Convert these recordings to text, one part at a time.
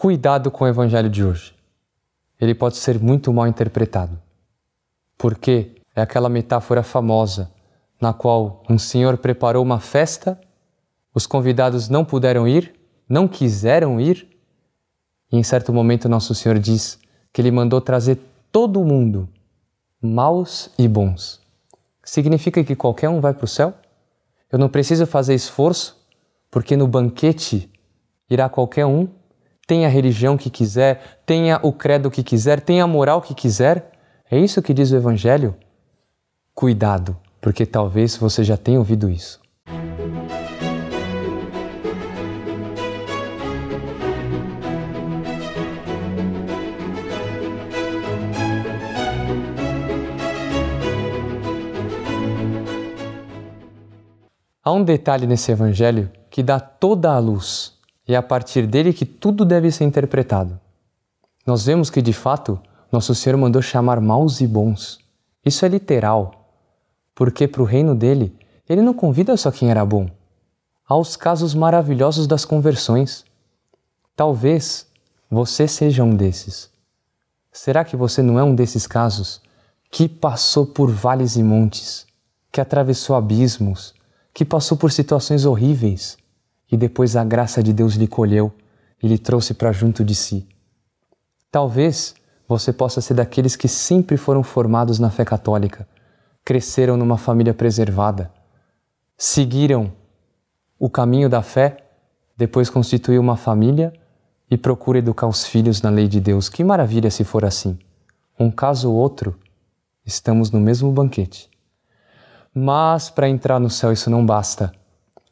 Cuidado com o evangelho de hoje. Ele pode ser muito mal interpretado. Porque é aquela metáfora famosa na qual um senhor preparou uma festa, os convidados não puderam ir, não quiseram ir, e em certo momento nosso Senhor diz que ele mandou trazer todo mundo, maus e bons. Significa que qualquer um vai para o céu? Eu não preciso fazer esforço, porque no banquete irá qualquer um tenha a religião que quiser, tenha o credo que quiser, tenha a moral que quiser. É isso que diz o Evangelho? Cuidado, porque talvez você já tenha ouvido isso. Há um detalhe nesse evangelho que dá toda a luz é a partir dele que tudo deve ser interpretado. Nós vemos que, de fato, nosso Senhor mandou chamar maus e bons. Isso é literal, porque para o reino dele, ele não convida só quem era bom. Há os casos maravilhosos das conversões. Talvez você seja um desses. Será que você não é um desses casos que passou por vales e montes, que atravessou abismos, que passou por situações horríveis? e depois a graça de Deus lhe colheu e lhe trouxe para junto de si. Talvez você possa ser daqueles que sempre foram formados na fé católica, cresceram numa família preservada, seguiram o caminho da fé, depois constituiu uma família e procura educar os filhos na lei de Deus. Que maravilha se for assim! Um caso ou outro, estamos no mesmo banquete. Mas para entrar no céu isso não basta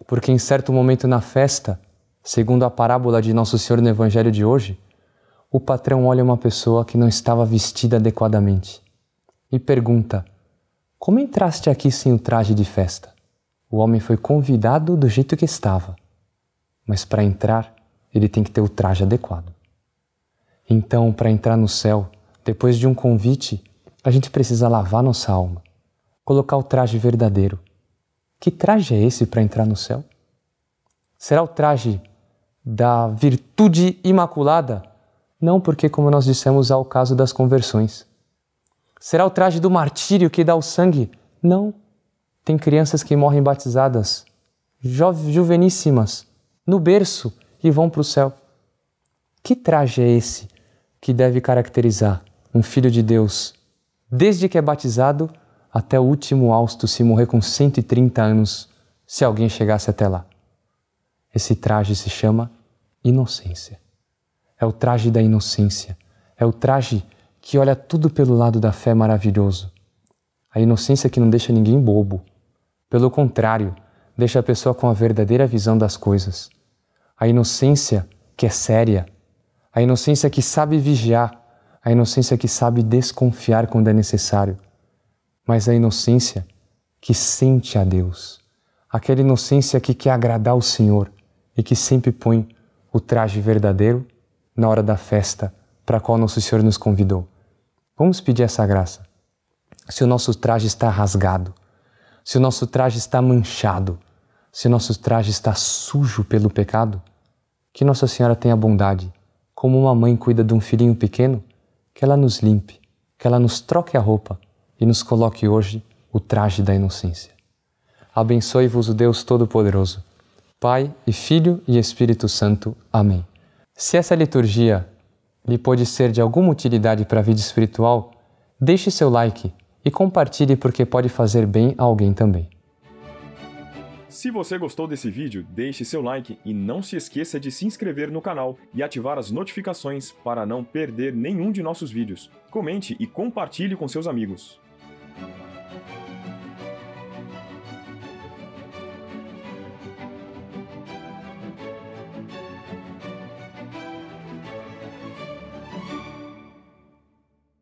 porque em certo momento na festa, segundo a parábola de Nosso Senhor no Evangelho de hoje, o patrão olha uma pessoa que não estava vestida adequadamente e pergunta: Como entraste aqui sem o traje de festa? O homem foi convidado do jeito que estava, mas para entrar, ele tem que ter o traje adequado. Então, para entrar no céu, depois de um convite, a gente precisa lavar nossa alma, colocar o traje verdadeiro, que traje é esse para entrar no céu? Será o traje da virtude imaculada? Não, porque, como nós dissemos, há o caso das conversões. Será o traje do martírio que dá o sangue? Não. Tem crianças que morrem batizadas, juveníssimas, no berço e vão para o céu. Que traje é esse que deve caracterizar um filho de Deus, desde que é batizado até o último hausto se morrer com 130 anos, se alguém chegasse até lá. Esse traje se chama inocência. É o traje da inocência. É o traje que olha tudo pelo lado da fé maravilhoso. A inocência que não deixa ninguém bobo. Pelo contrário, deixa a pessoa com a verdadeira visão das coisas. A inocência que é séria. A inocência que sabe vigiar. A inocência que sabe desconfiar quando é necessário mas a inocência que sente a Deus, aquela inocência que quer agradar o Senhor e que sempre põe o traje verdadeiro na hora da festa para a qual nosso Senhor nos convidou. Vamos pedir essa graça. Se o nosso traje está rasgado, se o nosso traje está manchado, se o nosso traje está sujo pelo pecado, que Nossa Senhora tenha bondade, como uma mãe cuida de um filhinho pequeno, que ela nos limpe, que ela nos troque a roupa e nos coloque hoje o traje da inocência. Abençoe-vos o Deus Todo-Poderoso, Pai e Filho e Espírito Santo. Amém. Se essa liturgia lhe pode ser de alguma utilidade para a vida espiritual, deixe seu like e compartilhe porque pode fazer bem a alguém também. Se você gostou desse vídeo, deixe seu like e não se esqueça de se inscrever no canal e ativar as notificações para não perder nenhum de nossos vídeos. Comente e compartilhe com seus amigos. Thank you.